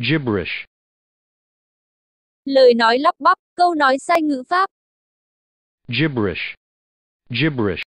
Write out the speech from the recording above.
Gibberish. Lời nói lắp bắp, câu nói sai ngữ pháp. Gibberish. Gibberish.